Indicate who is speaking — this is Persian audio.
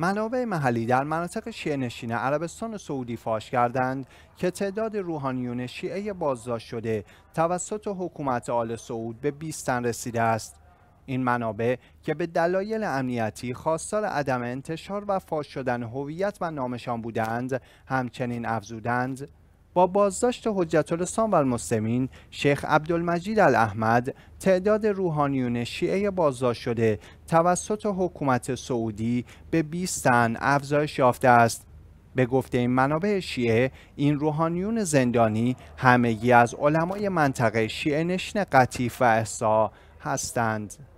Speaker 1: منابع محلی در مناطق شیعه نشین عربستان سعودی فاش کردند که تعداد روحانیون شیعه بازداشت شده توسط حکومت آل سعود به 20 تن رسیده است. این منابع که به دلایل امنیتی خواستار عدم انتشار و فاش شدن هویت و نامشان بودند همچنین افزودند با بازداشت حجت الاسلام و المسلمین شیخ عبدالمجید الاحمد تعداد روحانیون شیعه بازداشت شده توسط حکومت سعودی به 20 تن افزایش یافته است به گفته این منابع شیعه این روحانیون زندانی همگی از علمای منطقه شیعه نشین قطیف و احسا هستند